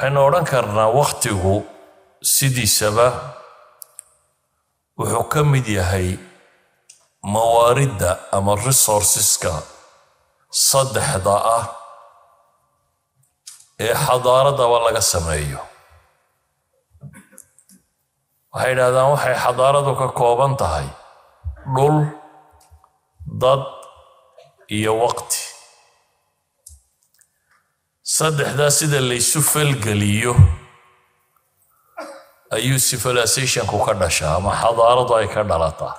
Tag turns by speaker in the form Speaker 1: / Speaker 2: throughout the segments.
Speaker 1: waxaynu odhan karnaa wakhtigu sidiisaba wuxuu ka mid yahay mawaaridda ama resourceska saddexda ah ee xadaaradaba laga sameeyo waxay idhahdaan waxay xadaaradu ka kooban tahay dhul dad iyo waqti saddexdaa sida laysu falgeliyo ayuu sifalisationku ka dhashaa ama xadaaradu ay ka dhalataa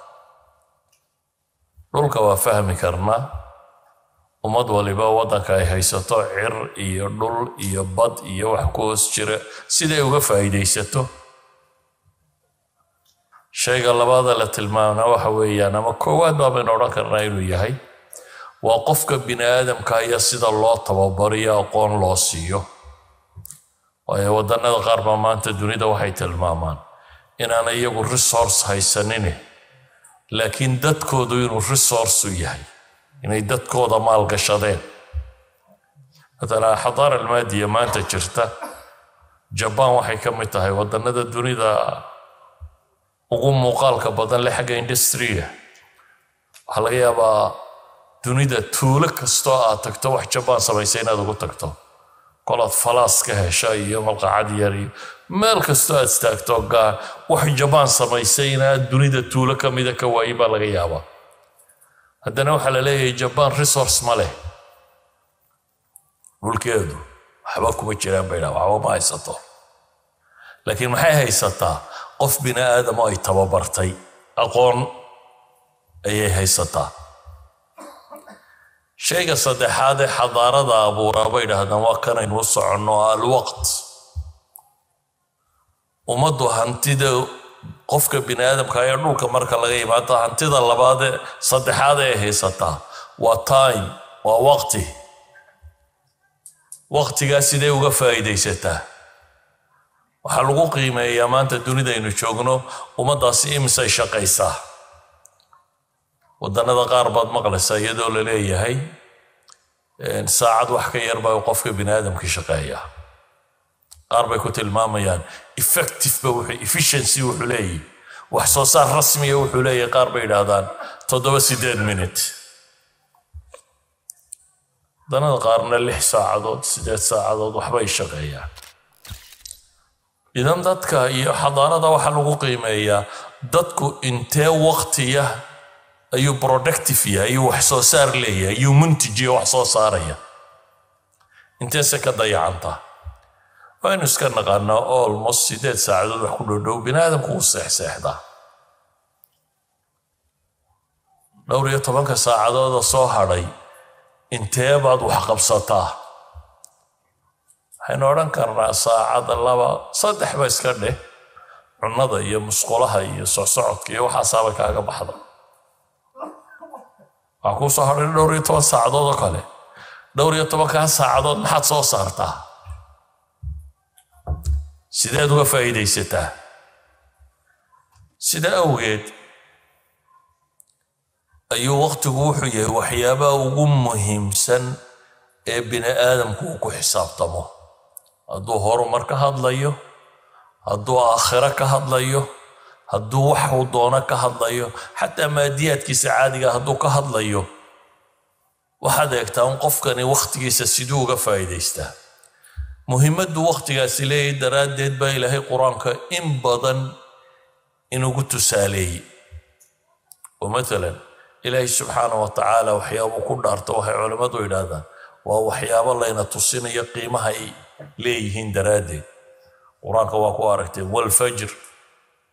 Speaker 1: dhulka waa fahmi karnaa ummad waliba waddanka ay haysato cir iyo dhul iyo bad iyo wax ku hoos jira siday uga faa'iidaysato shayga labaada la tilmaamnaa waxa weeyaan ama koowaad baabaynu odhan karnaa inuu yahay waa qofka bini aadamka iyo sida loo tababariyo aqoon loo siiyo wadanada qaar baa maanta dunida waxay tilmaamaan inaana iyagu resource haysanine laakiin dadkoodu inuu resource u yahay inay dadkooda maalgashadeen matala xadaara almaadiya maanta jirta jabaan waxay ka mid tahay wadanada dunida ugu muuqaalka badan le xagga industriya waxaa laga yaabaa dunida tuulo kastoo aad tagto wax jabaan samaysay inaad ugu tagto kolaad falaas ka hesha iyo malqacad yar iyo meel kastoo aad istaagto gaar wax jabaan samaysay inaad dunida tuulo ka mida ka waayi baa laga yaabaa haddana waxaa la leeyahay jabaan resource ma leh dhulkeedu waxba kuma jiraan ba ydhaa waxba ma haysato laakiin maxay haysataa qof bini aadamo ay tababartay aqoon ayay haysataa shayga saddexaad ee xadaarada abuuraa bay idhaahdaan waa kanaynu soconno alwaqt ummaddu hantida qofka bini aadamka ee dhulka marka laga imaanta hantida labaadee saddexaad ee haysataa waa time waa waqti waqtigaas sidee uga faa'iidaysataa waxaa lagu qiimeeyaa maanta dunida aynu joogno ummaddaasi imisay shaqaysaa waddannada qaar baad maqlaysaa iyadoo la leeyahay saacad wax ka yar baa qofka bini aadamkii shaqeeya qaar bay ku tilmaamayaan effectiveba wuxuu efficiency wuxuu leeyahy wax soo saar rasmiga wuxuu leeyahay qaar bay idhaahdaan toddoba siddeed minute wadanada qaarna lix saacadood sideed saacadood waxbay shaqeeyaan idan dadka iyo xadaarada waxaa lagu qiimeeyaa dadku intee wakhtiya ayuu productive yahay ayuu wax soo saar leeyahay ayuu muntijiyo wax soo saaraya inteese ka dayacantaa waynu iska naqaanaa olmost sideed saacadood wax ku dhowdhow bini aadamku uu seexseexdaa dhowr iyo tobanka saacadooda soo hadhay baad wax qabsataa waxaynu odhan karnaa saacada laba saddex ba iska dheh cunnada iyo musqulaha iyo socsocodka iyo waxaasaaba kaaga baxda waa kuu soo hadhay dhowr iyo toban saacadood oo kale dhowr iyo tobankaa saacadood maxaad soo saartaa sideed uga faa'iidaysataa sida awgeed ayuu waqtigu wuxuu yahay waxyaabaha ugu muhiimsan ee bini aadamku uu ku xisaabtamo hadduu horumar ka hadlayo hadduu aakhiro ka hadlayo hadduu wax uu doono ka hadlayo xataa maadiyaadkiisa caadiga ah hadduu ka hadlayo waxaad eegtaa un qofkani wakhtigiisa siduu uga faa'iidaystaa muhimmaddu wakhtigaasi leeyahay daraaddeed baa ilaahay qur-aanka in badan inugu tusaaleeyey oo matalan ilaahay subxaana wa tacaala waxyaabuu ku dhaarto waxay culimmadu yidhaahdaan waa waxyaabo layna tusinayo qiimahay leeyihiin daraaddeed qur-aanka waa ku aragtay waalfajr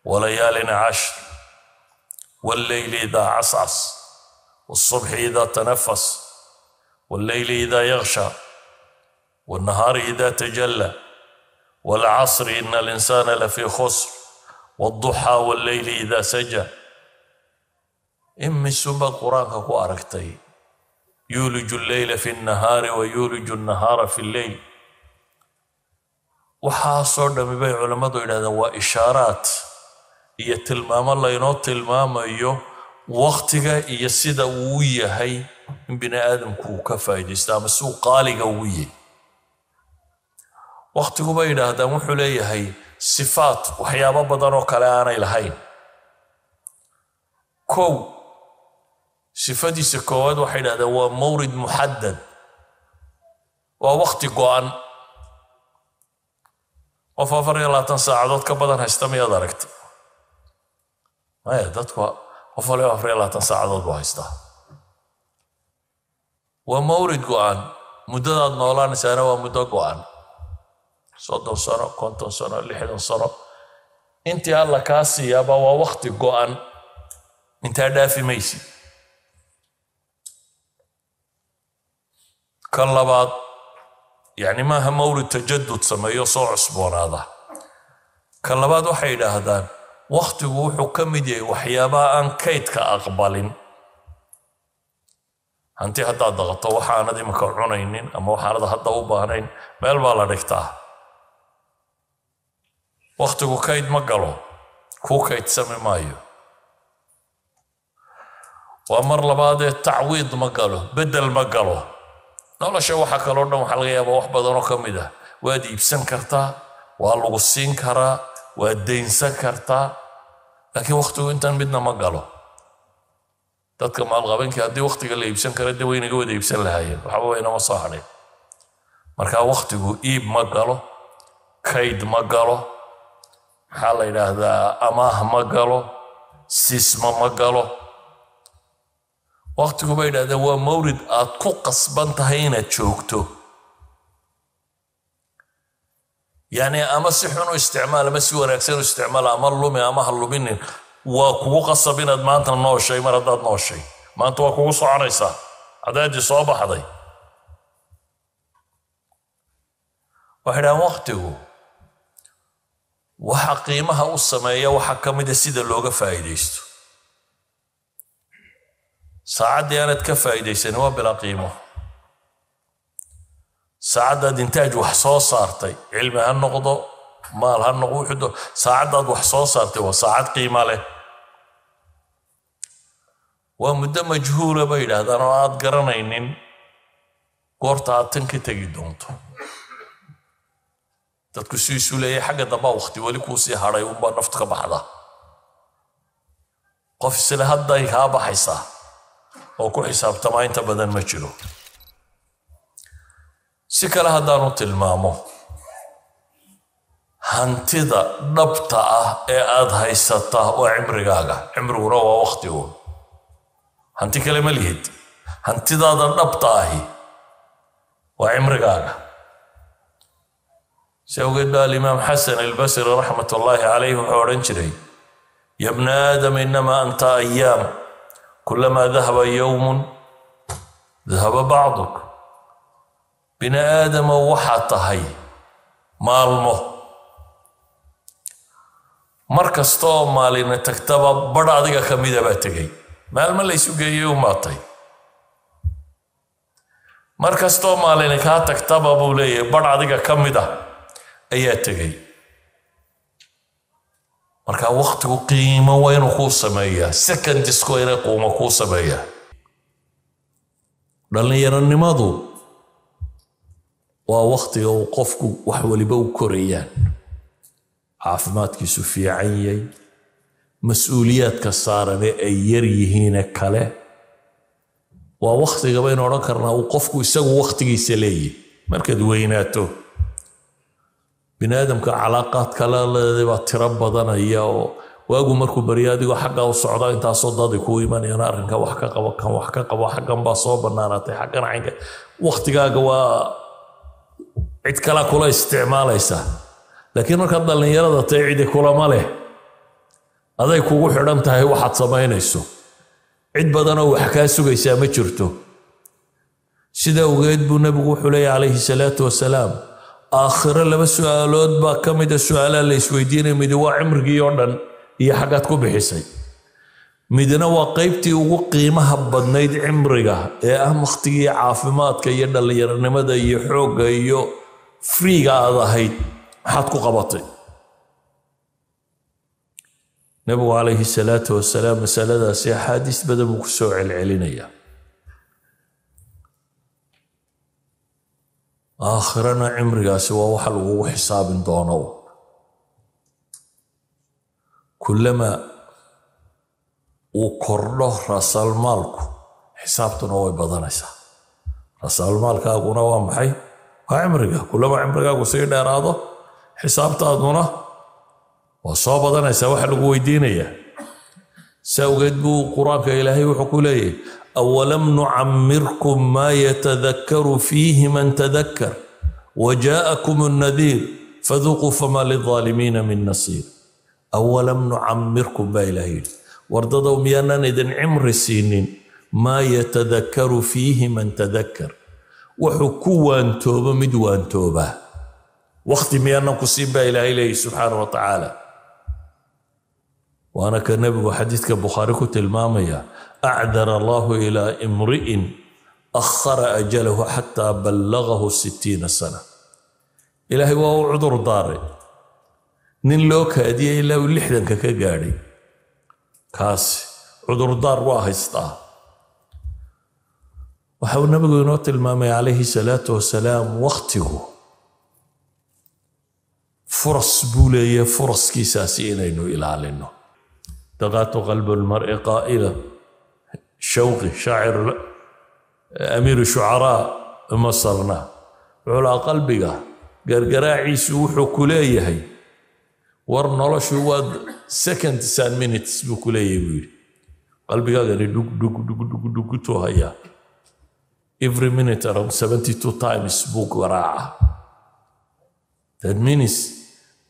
Speaker 1: وليال عشر والليل إذا عصعص والصبح إذا تنفس والليل إذا يغشى والنهار إذا تجلى والعصر إن الإنسان لفي خسر والضحى والليل إذا سجى إمي سبا قرآن كو أركتي يولج الليل في النهار ويولج النهار في الليل وحاصر دمي بيع علماء إلى ذا إشارات iyo tilmaamo laynoo tilmaamayo waktiga iyo sida uu yahay in bini aadamku uu ka faa'iidaysto ama si uu qaaliga ugu yahy wakhtiguba yidhaahdaan wuxuu leeyahay sifaat waxyaabo badan oo kale aanay lahayn kow sifadiisa koowaad waxay yidhahdeen waa mawrid muxaddad waa wakhti go-an qof afar iyo labaatan saacadood ka badan haysta miyaad aragta maya dadku qof waliba afar labaatan saacadood buu haystaa waa mawrid go-aan muddadaad noolaanaysaana waa muddo go-an soddon sano konton sano lixdan sano intii alla kaa siiyaaba waa wakti go-an intaa dhaafi maysi ka labaad yacni maaha mawrid tajadud sameeyo soo cusboonaada ka labaad waxay idhaahdaan wakhtigu wuxuu ka mid yahay waxyaabaha aan kaydka aqbalin hanti haddaad daqato waxaanad imika cunaynin ama waxaanad hadda u baahnayn meel baa la dhigtaa wakhtigu kayd ma galo kuu kaydsami maayo waa mar labaadee tacwiid ma galo bedel ma galo nolosha waxaa kaloo dhan waxaa laga yaaba wax badanoo ka mid ah waad iibsan kartaa waa lagu siin karaa waa daynsan kartaa laakiin wakhtigu intaan midna ma galo dadka maalqabanki haddii wakhtiga la iibsan kara de waynaga wada iibsan lahaayeen waxba waynama soo hadheen marka wakhtigu iib ma galo kayd ma galo maxaa la yidhaahdaa amaah ma galo sisma ma galo wakhtigu bay yidhahdeen waa mawrid aad ku qasban tahay inaad joogto yani ama si xun u isticmaal ama si wanaagsan u isticmaal ama lumi ama ha luminin waa kugu qasab inaad maanta nooshay mar haddaad nooshay maanta waa kugu soconaysaa cadaadii soo baxday waxay dhahaan waqtigu waxa qiimaha u sameeya waxaa ka mida sida looga faa'iidaysto saacaddii aanaad ka faa'iidaysanin waa bilaa qiimo saacaddaad intaaj wax soo saartay cilmi ha noqdo maal ha noqdo wuxuudo saacaddaad wax soo saartay waa saacad qiima leh waa muddo majhuula bay yidhaahdaan oo aad garanaynin goorta aad tan ka tegi doonto dadku si isu leeyay xagga dambaa wakhti weli kuusii sii unbaa naftu ka baxda qof isle hadday kaa baxaysaa oo ku xisaabtamaa inta badan ma jiro si kale haddaanu tilmaamo hantida dhabta ah ee aad haysataa waa cimrigaaga cimriguna waa wakhtigu hanti kale ma lihid hantidaada dhabta ahi waa cimrigaaga se ogeed ba alimaam xasan albasri raxmat ullaahi calayh wuxuu odhan jiray ya bna aadam inama anta ayaam kulamaa dahaba yowmun dahaba bacduk bini aadamow waxaa tahay maalmo mar kasta maalina tagtaba badha adiga ka mida baa tegay maalmo laysu geeyey umaatay mar maalina kaa tagtaba buu leeyahay badh adiga ka mid ah ayaa tegay markaa waqtigu qiimo waa inuu kuu sameeyaa secondisko inay quumo kuu sameeyaa dhallinyaronimadu waa wakhtiga uu qofku wax waliba u korayaan caafimaadkiisu fiican yahay mas-uuliyaadka saarane ay yar yihiine kale waa wakhtiga baynu odhan karnaa uu qofku isagu wakhtigiisa leeyahy markaad weynaato bini aadamka calaaqaad kala leeday baa tiro badanaya oo waagu markuu barya adigoo xaggaa u socda intaasoo dadi kuu imanayana arrinka wax ka qabo kan wax ka qabo xaggan baa soo bannaanaatay xaggan caynka wakhtigaaga waa cid kalea kula isticmaalaysa laakiin markaad dhallinyarada tahay cidi kulama leh aday kugu xidhan tahay waxaad samaynayso cid badanoo wax kaa sugaysaa ma jirto sida awgeed buu nebigu wuxuu leeya calayhi salaatu wasalaam aakhiro laba su-aalood baa ka mida aalaha la isweydiinaya midi waa cimrigii oo dhan iyo xaggaad ku bixisay midna waa qaybtii ugu qiimaha badnayd cimriga ee ah wakhtigii caafimaadka iyo dhallinyaronimada iyo xoogga iyo friiga aad ahayd maxaad ku qabatay nebigu calayhi salaatu wasalaam masaladaasi axaadiis badan buu ku soo celcelinaya aakhirana cimrigaasi waa waxa lagugu xisaabin doono kullama uu kordho raasaalmaalku xisaabtuna way badanaysaa raasaalmaalkaaguna waa maxay waa cimriga kulaba cimrigaagu sii dheeraado xisaabtaaduna waa soo badanaysaa waxa lagu weydiinayaa saa ogeed buu qur-aanka ilaahay wuxuu ku leeyahay awalam nucamirkum maa yatadakaru fiihi man tadakar wajaakum annadiir faduquu fama lilaalimiina min nasiir awalam nucamirkum baa ilaah yidhi wardadow miyaanaan idin cimri siinin maa yatadakaru fiihi man tadakar wuxuu ku waantoobo mid waantooba waqti miyaanaan ku siin baa ilaahay leeyahy subxaana wa tacaala waana ka nebigu xadiidka bukhaari ku tilmaamaya acdara allahu ilaa imri'in akhara ajalahu xataa ballagahu sittiina sana ilaahay waa uu cudur daaray nin loo kaadiyay ilaa uu lixdanka ka gaadhay kaasi cudurdaar waa haystaa waxa uu nabigu inoo tilmaamay calayhi salaatu wasalaam wakhtigu furas buu leeya furaskiisaasi inaynu ilaalino daqaatu qalbu lmari qaa'ila shawqi shaacir amiiru shucaraa masarna wuxuu lahaa qalbiga gargaraaciisu wuxuu ku leeyahay war noloshu waad second san minutes buu ku leeyahay buu yidhi qalbigaagani dhugdhugdhugdhugtuu hayaa every minute around 72 times buu garaacaa that means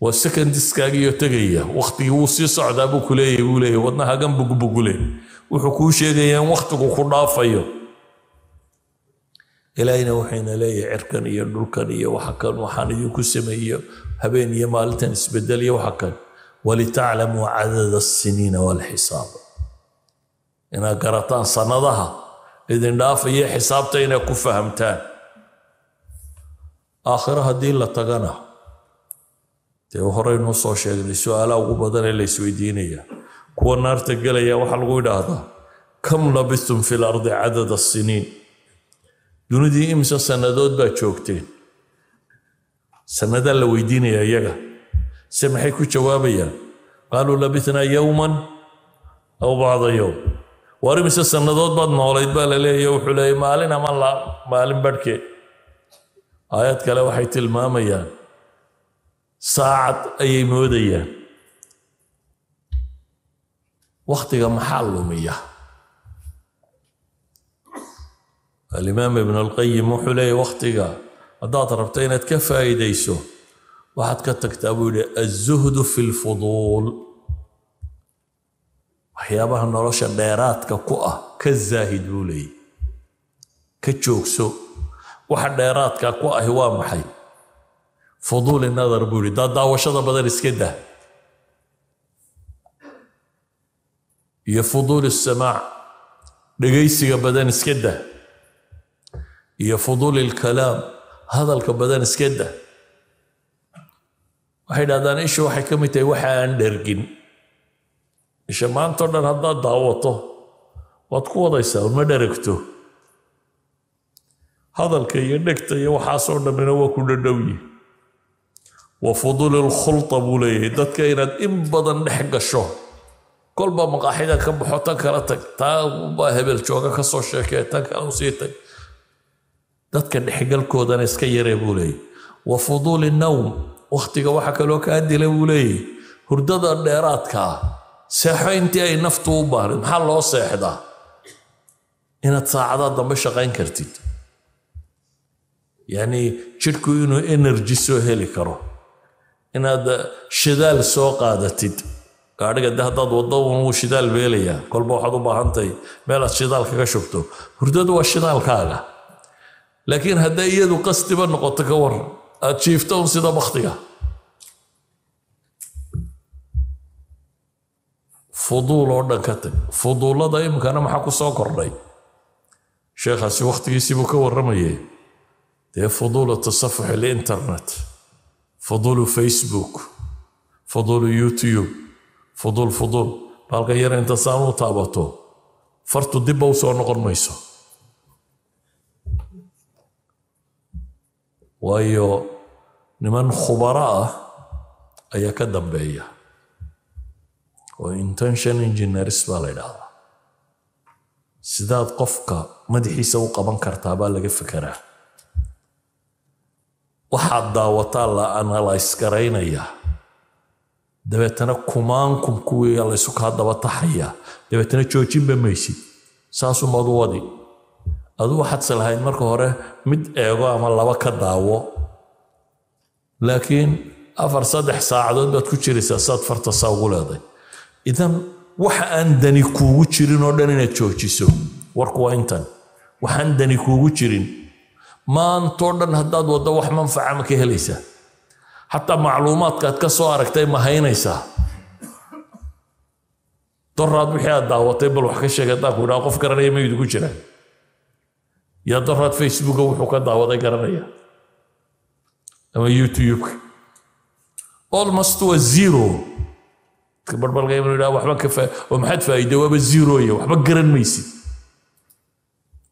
Speaker 1: waa secondiskaagiiyo tegaya waktigii wuu sii socdaa buu ku leeyahy wuu leeyahy wadna hagan bugubugule wuxuu kuu sheegayaa in wakhtigu ku dhaafayo ilaahina waxayna leeyahay cirkan iyo dhulkan iyo waxa kan waxaan idinku sameeyo habeen iyo maalintan isbedel iyo waxa kan walitaclamuu cadada asiniina walxisaab inaad garataan sannadaha idin dhaafaya xisaabta inay ku fahamtaan aakhiro haddii la tagana dee horeynuu soo sheegnay su aalaha ugu badan ee isweydiinayaa kuwa naarta gelaya waxaa lagu idhaahdaa kam labistum fi lardi cadada asiniin dunidii imise sannadood baa joogteen sannadaa la weydiinayaa iyaga se maxay ku jawaabayaan qaaluu labitnaa yowman aw bacda yowm war imise sannadood baad noolayd baa la leeyay wuxuu leeyay maalin ama la maalin badhkeed aayad kale waxay tilmaamayaan saacad ayay moodayaan wakhtiga maxaa lumiya alimaam ibnu alqayim wuxuu leeya wakhtiga haddaad rabto inaad ka faa'iidayso waxaad ka tagtaa buu yidhi aلzuhdu fi lfuduul waxyaabaha nolosha dheeraadka ku ah ka zaahid buu leeyay ka joogso waxa dheeraadka ku ahi waa maxay fuduuli nadar buu yihi daadaawashada badan iska dah iyo fuduuli samaac dhegaysiga badan iska dah iyo fuduuli lkalaam hadalka badan iska dah waxay dhahdaan ishu waxay ka mid tahay waxa aan dhergin ishe maantao dhan haddaad daawato waad ku wadaysaa uma dharagto hadalka iyo dhegta iyo waxaasoo dhammina waa ku dhadhowyi wa fuduli lkhulta buu leeyahay dadka inaad in badan dhex gasho kolba maqaaxida ka baxo tan kala tag taa unbaa hebel jooga ka soo sheekee tan kale usii tag dadka dhexgalkoodana iska yaree buu leeyahy wa fuduuli nowm wakhtiga waxaa kaloo kaa buu leeyahy hurdada dheeraadkaa ah seexo intii ay naftu u baahday maxaa loo seexdaa inaad saacadaha dambe shaqayn kartid yacnii jidhku inuu energy soo heli karo inaad eh, shidaal soo qaadatid gaadhiga de haddaad waddo un shidaal beelayaa kolba waxaad u baahantahay meelaad shidaalka ka shubto hurdadu waa shidaalkaaga laakiin hadday iyadu qasdiba noqoto ka war aad jiifto un sida bakhtiga fuduul oo dhan ka tag fuduullada imikana maxaa ku soo kordhay sheekhaasi wakhtigiisii buu ka warramayay dee fuduulu tasafux ilinternet fuduulu facebook fuduulu youtube fuduul fuduul baalka yara inta saan u taabato fartu dibba u soo noqon mayso waayo niman khubaro ah ayaa ka dambeeya oo intention engineers baa la ydhaahdaa sidaad qofka madaxiisa u qaban kartaa baa laga fekeraa waxaad daawataa la analyse garaynayaa dabeetana kumaankum kuwiia laysu kaa daba taxayaa dabeetana joojinba maysid saasumaad u wadi adu waxaadse lahayd marka hore mid eego ama laba ka daawo laakiin afar saddex saacadood baad ku jiraysaa saad saa ugu leeday idan waxa aan dani kuugu jirin oo dhan inaad joojiso warku waa intan waxaan dani kuugu jirin maantoo dhan haddaad waddo wax manfaca ma ka helaysaa xataa macluumaadkaad ka soo aragtay ma haynaysaa doraad wixii aad daawatay bal wax ka sheega haddaan ku idhaha qof garanaya ma idigu jiraan yaa doraad facebooka wuxuu ka daawaday garanaya ama youtubeka almost waa zero barbalka inuu yidhaha waxba kaoo maxaad faa'iiday waaba zirooye waxba garan maysid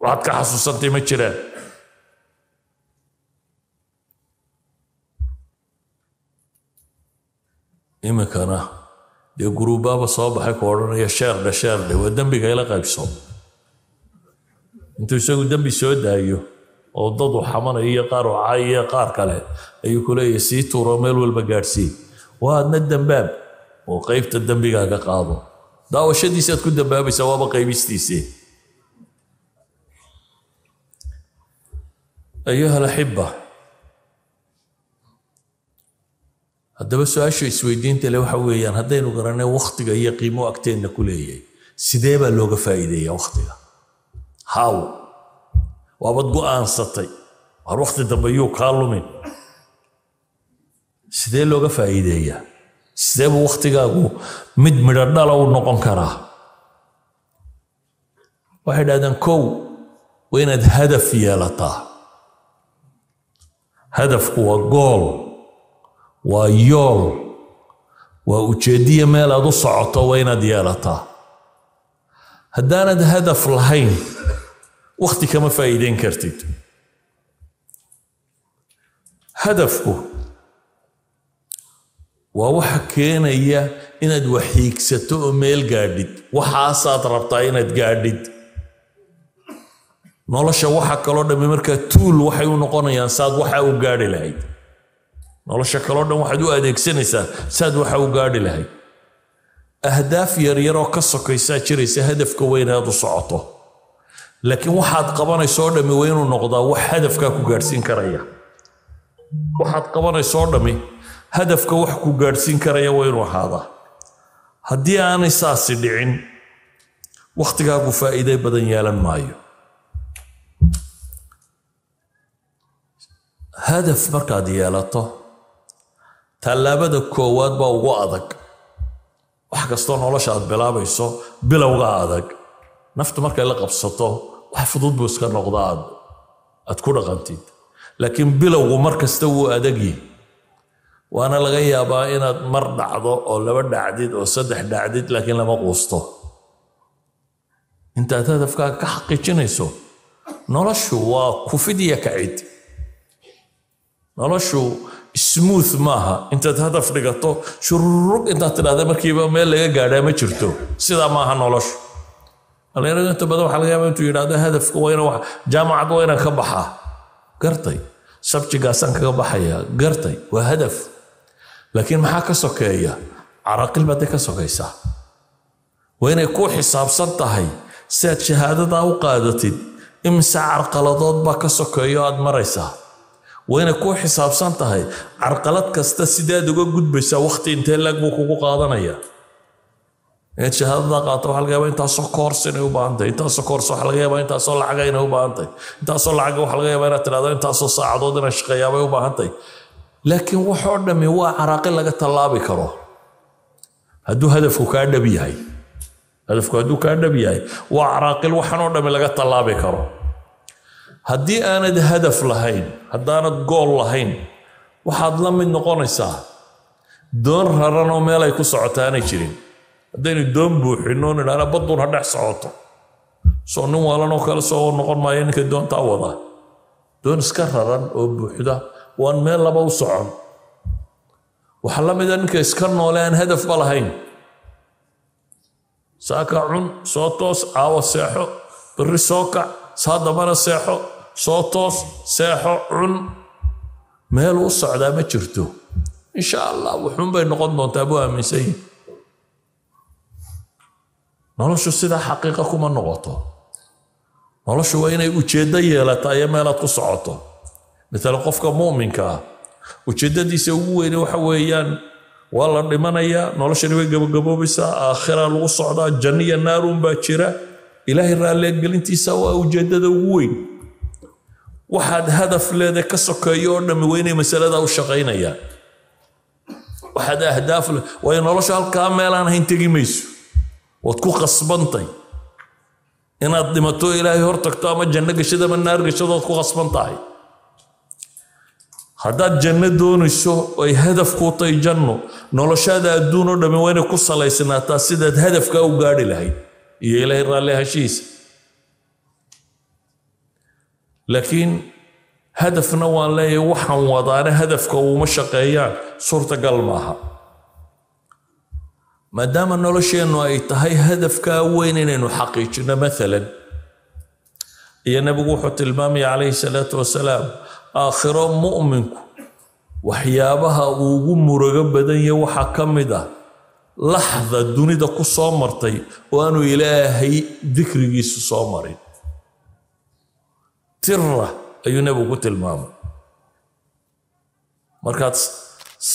Speaker 1: waxaad ka xasuusantay ma jiraan iminkana dee guruubaaba soo baxay ku odhanaya sheerdhe sheerdhe waa dembiga ila qaybso intuu isagu dembi soo daayo oo dad u xamanayo iyo qaar u caayo qaar kale ayuu ku leeyahy sii tuuro meel walba gaadhsiin adna dambaab oo qaybta dambigaaga qaado daawashadiisaad ku dambaabaysaa waaba qaybistiisii ayuha alaxiba haddaba su-aasha isweydiinta le waxa weeyaan haddaynu garanay wakhtiga iyo qiimo agteenna ku leeyahay sidee baa looga faa'iideeyaa wakhtiga haw waabad go-aansatay waar wakti dambe yuu kaa lumin sidee looga faa'iideeyaa sidee sideebuu wakhtigaagu mid midho dhala u noqon karaa waxay dhahdeen kow waa inaad hadaf yeelataa hadafku waa gool waa yool waa ujeediya meel aad u socoto waa inaad yeelataa haddaanad hadaf lahayn wakhti kama faa'iideyn kartid hadafku waa waxa keenaya inaad waxiigsato oo meel gaadhid waxaasaad rabtaa inaad gaadhid nolosha waxa kaloo dhammi markaa tuul waxay u noqonayaan saad waxaa u gaadhi lahayd nolosha kaloo dhan waxaad u adeegsanaysaa saad waxaa u gaadhi lahayd ahdaaf yaryaroo ka sokaysaa jiraysa hadafka weyn u socoto laakiin waxaad qabanaysoo dhammi waa inuu noqdaa wax hadafkaa ku gaadhsiin karaya waxaad qabanaysoo dhammi hadafka wax ku gaadhsiin karaya waa inuu ahaadaa haddii aanay saasi dhicin wakhtigaagu faa'iide badan yeelan maayo hadaf markaad yeelato tallaabada koowaad baa ugu adag wax kastoo nolosha aad bilaabayso bilowga adag naftu markay la qabsato wax fudud buu iska noqdaa aad ku dhaqantid laakiin bilowgu mar kasta wuu adagyi waana laga yaabaa inaad mar dhacdo oo laba dhacdid oo saddex dhacdid laakiin lama quusto intaad hadafkaa ka xaqiijinayso noloshu waa kufid iyo kacid noloshu smooth maaha intaad hadaf dhigato shururug intaad tidhahda markiiba meel laga gaadhaa ma jirto sidaa maaha noloshu dhallinyaradu inta badan waxaa laga yaaba intuu yidhahdo hadafka waa ina jaamacad waa inaan ka baxaa gartay sabjigaasaan kaga baxayaa gartay waa hadaf laakiin maxaa ka sokeeya caraqil baad dee ka sokaysaa waa inay ku xisaabsan tahay siaad shahaadadaa u qaadatid imise carqaladood baa ka sokeeyo aad maraysaa waa inay ku xisaabsan tahay carqalad kasta sidaad uga gudbaysaa wakhti intee laag buu kugu qaadanayaa inaad shahaadadaa qaata waxa laga yaaba intaasoo koors inay u baahan baahantahay intaasoo koors waxaa laga yaaba intaasoo lacaga inay u baahantahay intaasoo lacaga waxaa laga yaaba inaad tidhahdo intaasoo saacadood inay shaqeeyaabay u baahantahay laakiin waxoo dhammi waa caraaqi laga tallaabi karo hadduu hadafku kaa dhab yahay hadafku hadduu kaa dhab yahay waa caraaqil waxaanoo dhammi laga tallaabi karo haddii aanad hadaf lahayn haddaanad gool lahayn waxaad la mid noqonaysaa doon raranoo meel ay ku socoto aanay jirin haddaynu doon buuxinoo nidhaana badduun ha dhex socoto soo nin waalanoo kale soo noqon maayo ninka doontaa wada doon iska raran oo buuxda waan meel laba u socon waxaa la mid a ah ninka iska noole aan hadafba lahayn saaka cun soo toos caawo seexo birri soo kac saa dambana seexo soo toos seexo cun meel u socdaa ma jirto insha allah wuxuunbay noqon doontaa buu aaminsanyi noloshu sidaa xaqiiqa kuma noqoto noloshu waa inay ujeeddo yeelato iyo meelaad ku socoto matale qofka muminka ah ujeedadiisa ugu weyne waxa weeyaan waa la dhimanayaa noloshani way gabagaboobaysaa aakhira lagu socdaa janniya naarun baa jira ilaahay raalleegelintiisa waa ujeedada ugu weyn waxaad hadaf leeda ka sokeeyo oo dhami waa inay masalada u shaqaynayaan waxaad ahdaaf le waayo nolosha halkaa meelaan hayn tegi mayso waad ku qasbantay inaad dhimato ilaahay hor ama janno gashad ama naar gashad ku qasban tahay haddaad janno doonayso ay hadafkuu tahay janno noloshaada adduun oo dhammi waa inay ku salaysnaataa sidaad hadafkaa u gaadhi lahayd iyo ilaahay raallihashihiisa laakiin hadafna waan leeyahay waxaan wadaana hadafka uuma shaqeeyaan suurtagal maaha maadaama nolosheennu ay tahay hadafkaa weyn inaynu xaqiijinno maalan iyo nabigu wuxuu tilmaamaya calayhi salaatu wasalaam aakhiro mu'minku waxyaabaha uu ugu badan badanya waxaa ka mid ah laxda dunida ku soo martay oo aanu ilaahay dikrigiisu soo marin tira ayuu nebigu ku tilmaamay markaad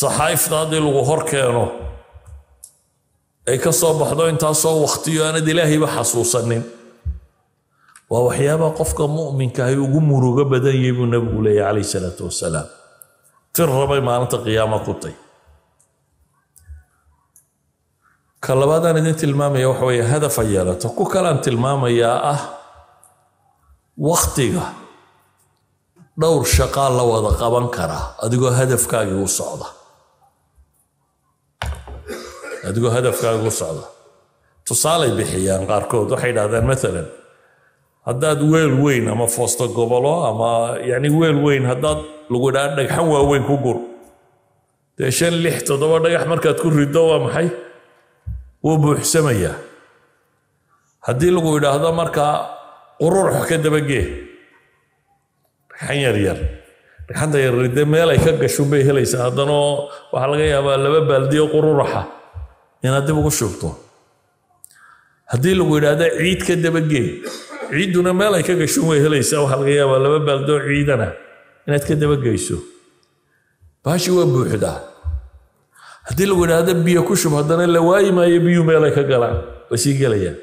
Speaker 1: saxaifta haddii lagu hor keeno ay ka soo baxdo intaasoo wakhtiyo aanad ilaahayba xasuusanin waa waxyaabaha qofka muminkahay ah ugu murugo badan yahay buu nabigu leeyahy calayh salaatu wasalaam tirrabay maalinta qiyaama ku tay ka labaadaan idin tilmaamaya waxa weeye hadafa yeelato ku kalaan tilmaamayaa ah wakhtiga dhowr shaqaa la wada qaban karaa adigoo hadafkaagii u socda adigoo hadafkaagii u socda tusaalay bixiyaan qaarkood waxay idhahdaan maalan haddaad weel weyn ama foosto gobolo ama yani weel weyn haddaad lagu idhaha dhagxan waaweyn ku gur dee shan lix toddoba dhagax markaad ku riddo waa maxay wuu buuxsamayaa haddii lagu idhaahdo markaa qururx ka dabagee dhagxan yaryar dhagxanta meel ay ka gashun bay helaysaa haddanoo waxaa laga yaabaa laba baaldiyo qururaxa ah. inaad dib ugu shubto haddii lagu idhaahdo ciid ka dabagee ciidduna meel ay ka gashun way helaysaa waxaa laga yaabaa laba baaldoo ciidana inaad ka dabageyso baashi waa buuxdaa haddii lagu idhaahdo biyo ku shub haddana la waayi maayo biyuu meelay ka galaan way sii gelayaan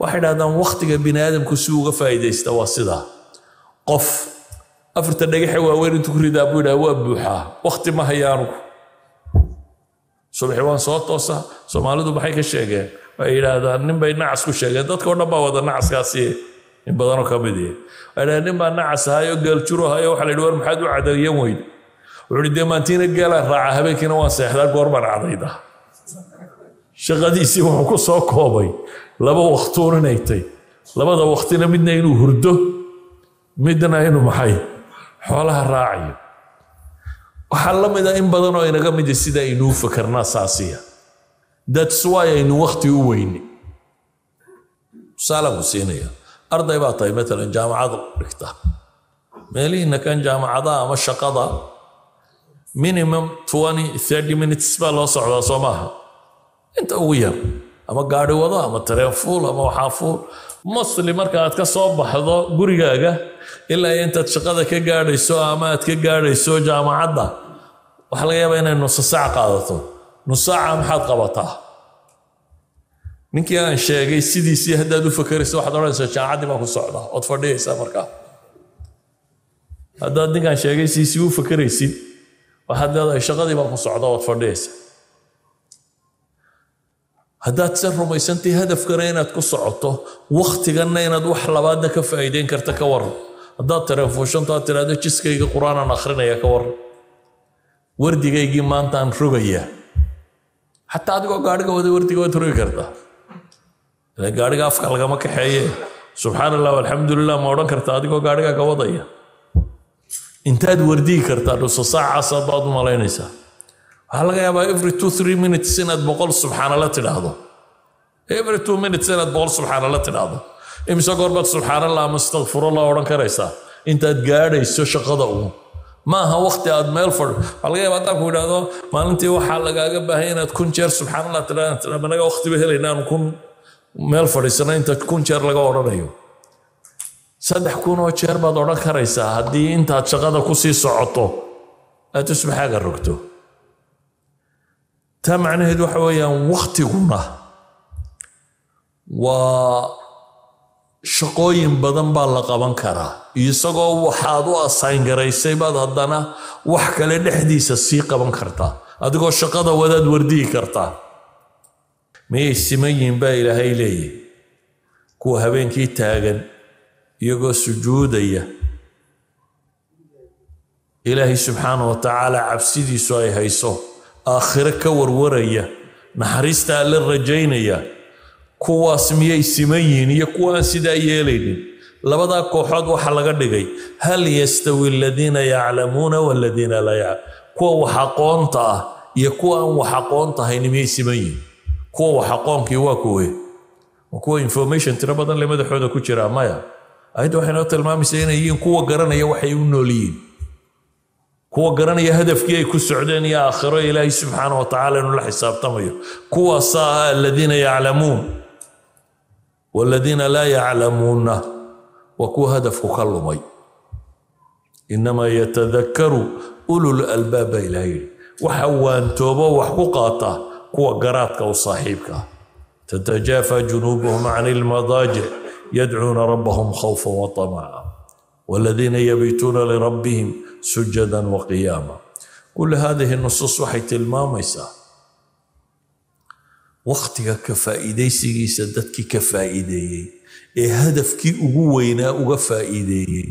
Speaker 1: waxay idhahdaan wakhtiga bini aadamku si uga faa'iidaysta waa sidaa qof afarta dhagaxe waaweyn intuu ku ridaa buu yidhaha waa buuxaa wakhti ma hayaanugu anugu waan soo toosa soomaalidu maxay ka sheegeen waxay yidhaahdaan nin bay nacas ku sheegeen dadka o dhan baa wada nacaskaasi in badanoo ka mid ihi eh. nin baa nacas ahayo gaaljurahayo waxa la yidhi war maxaad u cadayan weyda wuxuu ihi dee maantiina geelaan ah, raaca habeenkiina waan seexdaa goor baan cadayda shaqadiisii wuxuu ku soo koobay laba waktuun inay tay labada waktina midna inuu hurdo midna inuu maxay xoolaha raacayo waxaa la mida ah in badanoo inaga midi ah sida aynuu fakarnaa saasiya that's why aynu wakti u weyni tusaalaanku siinaya arday baa tahay maalan jaamacad dhigta meelihiinna kan jaamacadaha ama shaqada minimum twenty thirty minutes baa loo socdaa soo maaha inta ugu yar ama gaari wado ama tareen fuul ama waxaa fuul mosli marka aad ka soo baxdo gurigaaga ilaa intaad shaqada ka gaadhayso ama aad ka gaadhayso jaamacadda waxaa laga yaabaa inay nusa saac qaadato nusaaca maxaad qabataa ninkii aan sheegay sidiisii haddaad u fakerayso waxaad odhanaysaa jaamacadii baan ku socda ood fadhiyaysaa markaa haddaad ninkaan sheegay sidiisii u fakeraysid waxaad leedahay shaqadii baan ku socda ood fadhiyaysaa haddaad se rumaysantay hadafkana inaad ku socoto wakhtiganna inaad wax labaadna ka faa'iideyn karta ka waran haddaad tareefuushantaad tidhaahdo jiskayga qur-aanaan akhrinaya ka waran wardigaygii maantaan rogayaa xataa adigoo gaadhiga wada wardiga waad rogi kartaa gaadhiga afka lagama kaxeeye subxaan allah alxamdulilah ma odhan karta adigoo gaadhigaa ka wadaya intaad wardigi kartaa dhuso saacaasaad baad u malaynaysaa waxaa laga yaabaa every two three minutes inaad boqol subxaana tidhaahdo every two minutes inaad boqol subxaana tidhaahdo imise goorbaad subxaanallah ama istakfirullah odhan karaysaa intaad gaadhayso shaqada ugu maaha wakti aad meel fadh waxaa laga yaaba haddaan ku idhaahdo maalintii waxaa lagaaga baahay inaad kun jeer subxaanallah tidhahdo anaga waktiba helaynaan kun meel fadhiisana inta kun jeer laga odhanayo saddex kunoo jeer baad odhan karaysaa haddii intaad shaqada ku sii socoto aad usbaxaaga rogto taa macnaheed waxa weeyaan wakhtiguna waa shaqooyin badan baa la qaban karaa isagoo waxaad u asayngaraysay baad haddana wax kale dhexdiisa sii qaban kartaa adigoo shaqada wadaad wardiyi kartaa miyay siman yihiin baa ilaahay leeyahy kuwa habeenkii taagan iyagoo sujuudaya ilaahay subxaanah wa tacaala cabsidiisu ay hayso aakhiro ka warwaraya naxariistaa la rajaynaya kuwaas miyay siman yihiin iyo kuwa aan sidaa yeelaynin labadaa kooxood waxaa laga dhigay hal yastawi aladiina yaclamuuna waladiina laa yaclamuun kuwa wax aqoonta ah iyo kuwa aan wax aqoontahayn tahayn miyay siman yihiin kuwa wax aqoonkii waa kuwe kuwa information tiro badan le madaxooda ku jiraa maya ayadda waxay noo tilmaamaysaa inay yihiin kuwa garanaya waxay u nool yihiin kuwa garanaya hadafkii ay ku socdeen iyo aakhiro ilaahay subxaana wa tacaala inuu la xisaabtamayo kuwaasaa ah aladiina yaclamuun waaladiina laa yaclamuunna waa kuwa hadafku ka lumay inamaa yatadakaru ulul baa ilaah yidhi waxa waantoobo wax ku qaata kuwa garaadka u saaxiibka tatajaafa junuubuhum can ilmadaajic yadcuuna rabbahum khawfa wa tamaca waladiina yabiituuna lirabbihim sujadan wa qiyaama kul hadihi nusuus waxay tilmaamaysaa waktiga ka faa'iidaysigiisa dadkii ka faa'iideeyey ee hadafkii ugu weynaa uga faa'iideeyey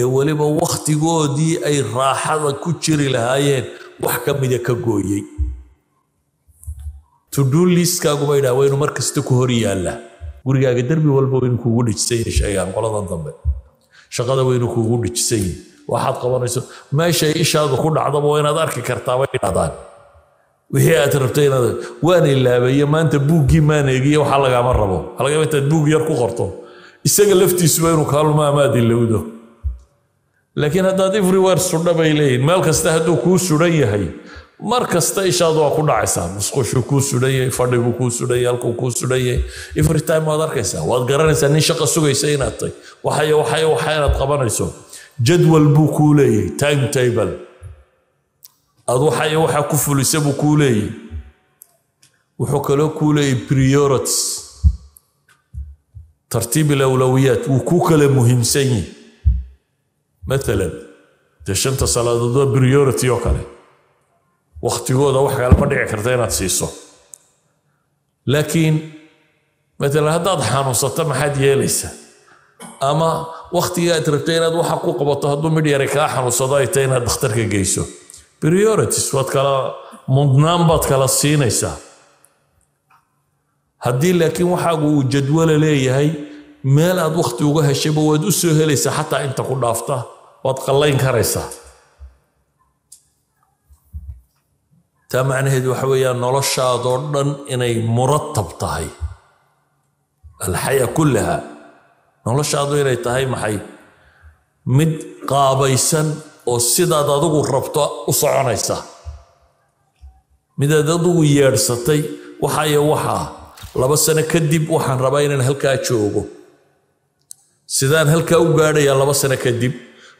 Speaker 1: ee weliba wakhtigoodii ay raaxada ku jiri lahaayeen wax ka mida ka gooyey todho liiskaagu baydhaa waynu mar kasta ku hor yaallaa gurigaaga derbi walba waynu kuugu dhijisanyihin sheegaan qoladan dambe shaqada waynu kuugu dhijisanyihin waxaad qabanayso meeshay ishaadu ku dhacdaba waa inaad arki kartaa bay dhahdaan wixii aad rabta inaad waan ilaabeeyo maanta buuggii maaneegiyo waxaa lagaama rabo halagaba intaad buug yar ku qorto isaga laftiisuba inuu kaaluma amaad ilowdo laakiin haddaad ifriwer sudha bay leeyihin meel kasta hadduu kuu sudan yahay mar kasta ishaadu waa ku dhacaysaa musqushuu kuu sudhanyay fadhiguu kuu sudhanyay halkuu kuu sudhanyay every time waad arkaysaa waad garanaysaa nin shaqa sugaysa inaad tahay waxayo waxayo waxa inaad qabanayso jadwal buu kuu leeyahy time table aad waxayo waxaa ku fulisa buu kuu leeyahy wuxuu kaloo kuu leeyahy priorities tartiib ilawlawiyaat wuu kuu kala muhiimsan yahy maalan dee shanta salaadood waa priority oo kale wakhtigooda wax kale ma dhici karta inaad siiso laakiin maalan haddaad xanuunsato maxaad yeelaysa ama wakhtigii aad rabto inaad waxa ku qabato hadduu midh yari kaa xanuunsado ay tahay inaad dakhtarka geyso priorities waad kala mudnaan baad kala siinaysaa haddii laakiin waxaagu uu jadwala leeyahay meel aad wakhti uga heshayba waad u soo helaysaa xataa inta ku dhaafta waad qallayn karaysaa taa macnaheedu waxa weeyaan noloshaadoo dhan inay muratab tahay alxaya kullaha noloshaadu inay tahay maxay mid qaabaysan oo sidaad adigu rabto u soconaysa midaad adigu yeedhsatay waxaa waxaa laba sano kadib waxaan rabaa inaan halkaa joogo sidaan halkaa u gaadhayaa laba sano kadib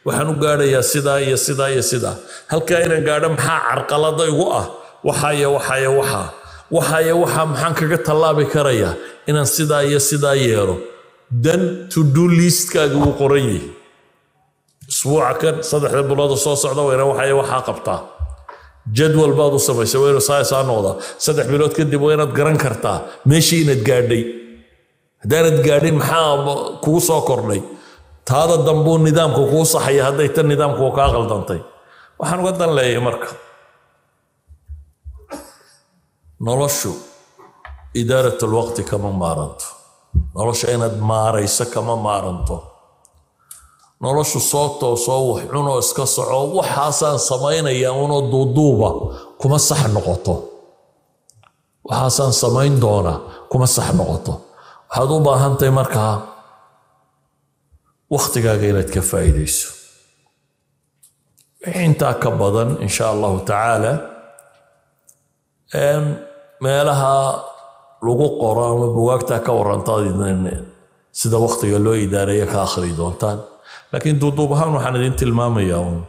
Speaker 1: waxaan u gaadhayaa sidaa iyo sidaa iyo sidaa halkaa inaan gaadho maxaa carqalada igu ah waxaaye waxaaye waxaa waxaaye waxaa maxaan kaga tallaabi karayaa inaan sidaa iyo sidaa yeero dan to do liistkaaga wuu qoran yihi isbuuca kan saddexda bilooda soo socda wayna waxaaye waxaa qabtaa jadwal baad u samaysa waynu saasaa noqdaa saddex bilood kadib waa inaad garan kartaa meeshii inaad gaadhay haddaanad gaadhin maxaa kugu soo kordhay taada dambuu nidaamka kuu saxaya hadday tan nidaamka kaa qaldantay waxaan uga dan leeyay marka noloshu idaarat waqti kama maaranto nolosha inaad maarayso kama maaranto noloshu soo toosoo wax cunoo iska soco waxaasaan samaynayaa unoo duuduuba kuma sax noqoto waxaasaan samayn doonaa kuma sax noqoto waxaad u baahantahay markaa waqtigaaga inaad ka faa'iidayso intaa ka badan insha allahu tacaala meelaha lagu qoro ama bugaagtaa ka warantaad sida wakhtiga loo idaareeya ka akhriyi doontaan laakiin duuduub ahaan waxaan idin tilmaamayaa uun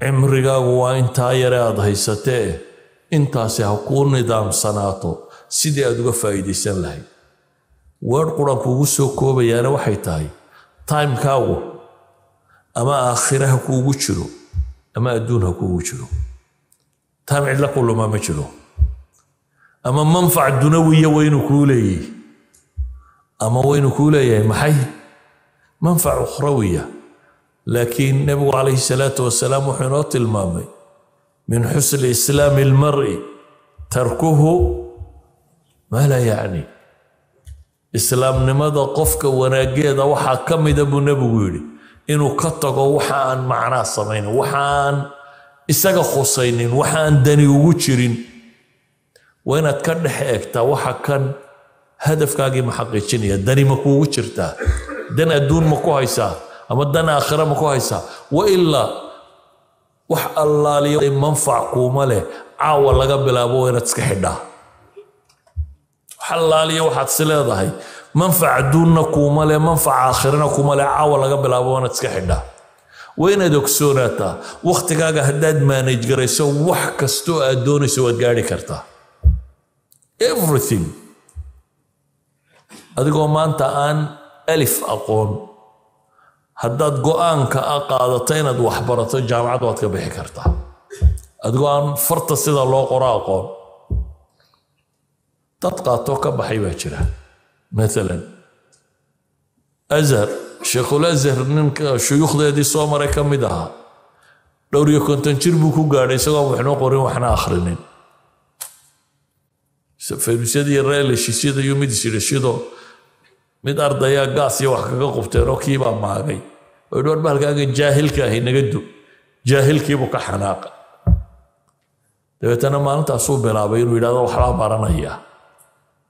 Speaker 1: cimrigaagu waa intaa yare aad haysatee intaasi ha kuu nidaamsanaato sidii aada uga faa'iidaysan lahayd weerh quranku ugu soo koobayaana waxay tahay taimekaagu ama aakhira ha kuugu jiro ama adduun ha kuugu jiro taim cidla kuluma ma jiro ama manfac dunawiya waynu kuu leeyihi ama waynu kuu leeyahay maxay manfac ukhrawiya laakiin nebigu calayhi salaatu wasalaam wuxuu inoo tilmaamay min xusni islaami almar'i tarkuhu maa laa yacni islaamnimada qofka wanaageeda waxaa ka mida buu nebigu yidhi inuu ka tago waxa aan macnaa samaynin waxaan isaga khusaynin waxaan dani ugu jirin waa inaad ka dhex eegtaa waxa kan hadafkaagii ma xaqiijinaya dani ma kuugu jirtaa dan adduun ma ku haysaa ama dan aakhira ma ku haysaa wailaa wax allaaliyo manfac kuuma leh caawa laga bilaabo waa inaad iska xidhaa wax allaaliyo waxaad si leedahay manfac adduunna kuuma leh manfac aakhirana kuuma leh caawa laga bilaabo waa inaad iska xidhaa waa inaad ogsoonaataa wakhtigaaga haddaad maanaj garayso wax kastoo aad doonayso waad gaari kartaa everything adigoo maanta aan alif aqoon haddaad go-aanka a qaadato inaad waxbarato jaamacad waad ka bixi kartaa adigoo aan farta sida loo qoro aqoon dad qaato ka baxay baa jira maalan azhar sheekhul azhar ninka shuyuukhdeedii soo maray ka mid ahaa dhowr iyo konton jir buu ku gaadhay isagoo waxnoo qorin waxna akhrinin farmisyadii reele heshiisyada iyuu mid ishidhashidoo mid ardayaa gaas iyo wax kaga qubteen oo kiibaa maagay oo bahalkaaga jaahilka ahi naga du jaahilkiibuu ka xanaaqay dabeetana maalintaasuu bilaabay inuu yidhahdo waxbaa baranayaa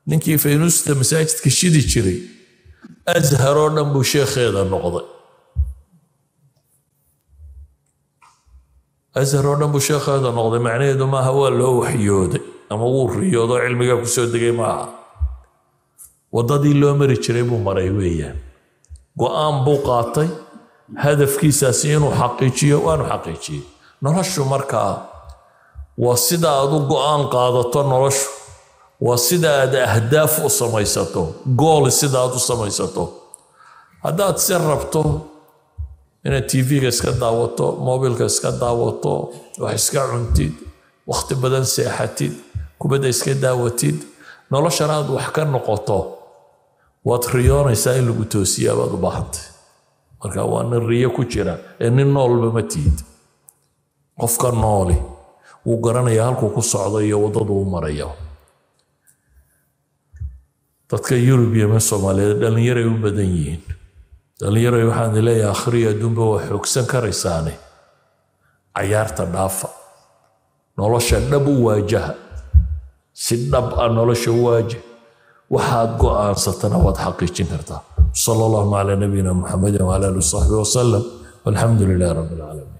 Speaker 1: ninkii faynuusta masaajidka shidi jiray ashar oo dhan buu sheekheeda noqday ashar dhan buu sheekheeda noqday macnaheedu maaha waa loo waxyooday ama wuu riyoodo cilmigaa kusoo degay maaha waddadii loo mari jiray buu maray weeyaan go-aan buu qaatay hadafkiisaasi inuu xaqiijiyo waanu xaqiijiyey noloshu markaa waa sida aad u go-aan qaadato noloshu waa sida aad ahdaaf u samaysato gool sida aad u samaysato haddaad si rabto inaad tv-ga iska daawato mobilka iska daawato wax iska cuntid wakhti badan seexatid kubadda iska daawatid noloshana aad wax ka noqoto waad riyoonaysaa in lagu toosiyaa baad u baahantay marka waa nin riyo ku jira ee nin noolba ma tiid qofka nooli wuu garanaya halkuu ku socdo iyo waddadu u marayo dadka yurub iyo soomaaliyeed dhallinyaray u badan yihiin dhallinyaray waxaan leeyahay akhriya adduunba waa xoogsan karaysaane cayaarta dhaafa nolosha dhab u waajaha si dhab a nolosha waaji waxaad go-aansatana waad xaqiijin kartaa sal allahuma calaa nabiyina muxamedin wala ali saxbi wasalam walxamdu lilahi rabi alcaalamiin